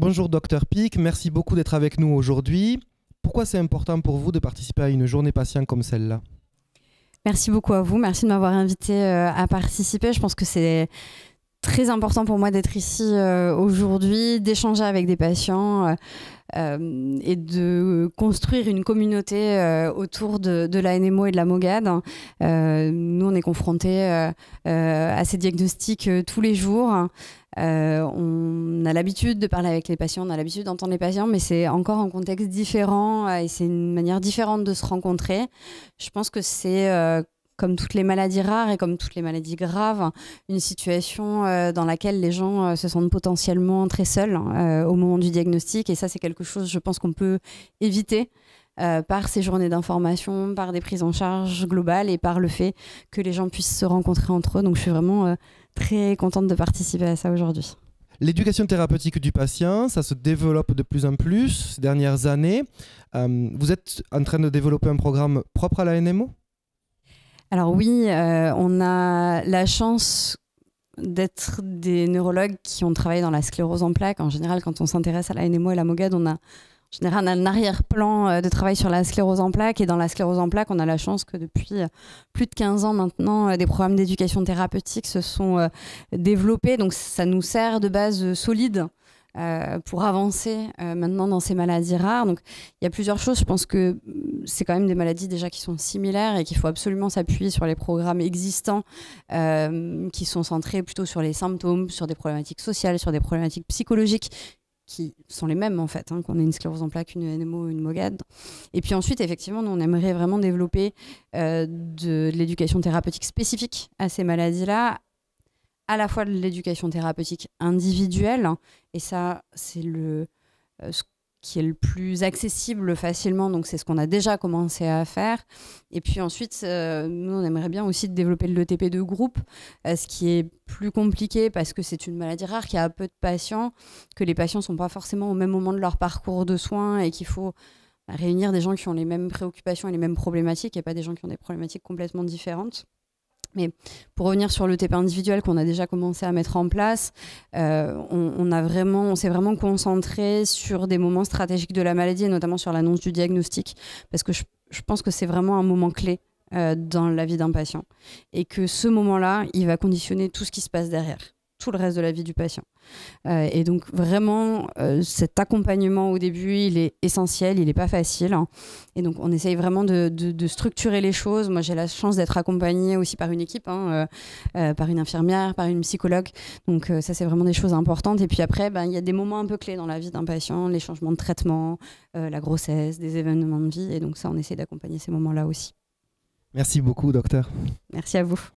Bonjour docteur Pic, merci beaucoup d'être avec nous aujourd'hui. Pourquoi c'est important pour vous de participer à une journée patient comme celle-là Merci beaucoup à vous, merci de m'avoir invité euh, à participer. Je pense que c'est très important pour moi d'être ici euh, aujourd'hui, d'échanger avec des patients euh, et de construire une communauté autour de, la NMO et de la MOGAD. nous, on est confrontés à ces diagnostics tous les jours. Euh, on a l'habitude de parler avec les patients, on a l'habitude d'entendre les patients, mais c'est encore un contexte différent euh, et c'est une manière différente de se rencontrer. Je pense que c'est euh, comme toutes les maladies rares et comme toutes les maladies graves, une situation dans laquelle les gens se sentent potentiellement très seuls au moment du diagnostic. Et ça, c'est quelque chose, je pense, qu'on peut éviter. par ces journées d'information, par des prises en charge globales et par le fait que les gens puissent se rencontrer entre eux. Donc je suis vraiment très contente de participer à ça aujourd'hui. L'éducation thérapeutique du patient, ça se développe de plus en plus ces dernières années. Euh, vous êtes en train de développer un programme propre à la NMO Alors oui, euh, on a la chance d'être des neurologues qui ont travaillé dans la sclérose en plaques. En général, quand on s'intéresse à la NMO et la MOGAD, on a on a un arrière-plan euh, de travail sur la sclérose en plaques. Et dans la sclérose en plaques, on a la chance que depuis euh, plus de 15 ans maintenant, euh, des programmes d'éducation thérapeutique se sont développés. Donc, ça nous sert de base solide pour avancer maintenant dans ces maladies rares. Donc, il y a plusieurs choses. Je pense que mm, c'est quand même des maladies déjà qui sont similaires et qu'il faut absolument s'appuyer sur les programmes existants qui sont centrés plutôt sur les symptômes, sur des problématiques sociales, sur des problématiques psychologiques qui sont les mêmes en fait, hein, qu'on ait une sclérose en plaque, une NMO, une MOGAD. Et puis ensuite, effectivement, on aimerait vraiment développer euh, de, l'éducation thérapeutique spécifique à ces maladies-là, à la fois de l'éducation thérapeutique individuelle, hein, et ça, c'est le, euh, qui est le plus accessible facilement, donc c'est ce qu'on a déjà commencé à faire. Et puis ensuite, euh, nous, on aimerait bien aussi développer le TP de groupe, euh, ce qui est plus compliqué parce que c'est une maladie rare qui a peu de patients, que les patients ne sont pas forcément au même moment de leur parcours de soins et qu'il faut réunir des gens qui ont les mêmes préoccupations et les mêmes problématiques et pas des gens qui ont des problématiques complètement différentes. Mais pour revenir sur le TP individuel qu'on a déjà commencé à mettre en place, euh, on, s'est vraiment concentré sur des moments stratégiques de la maladie et notamment sur l'annonce du diagnostic, parce que je, pense que c'est vraiment un moment clé euh, dans la vie d'un patient et que ce moment-là, il va conditionner tout ce qui se passe derrière tout le reste de la vie du patient. Euh, et donc vraiment, euh, cet accompagnement au début, il est essentiel, il n'est pas facile. Hein. Et donc on essaye vraiment de, structurer les choses. Moi j'ai la chance d'être accompagnée aussi par une équipe, hein, euh, par une infirmière, par une psychologue. Donc ça c'est vraiment des choses importantes. Et puis après, ben, il y a des moments un peu clés dans la vie d'un patient, les changements de traitement, la grossesse, des événements de vie. Et donc ça, on essaie d'accompagner ces moments-là aussi. Merci beaucoup, docteur. Merci à vous.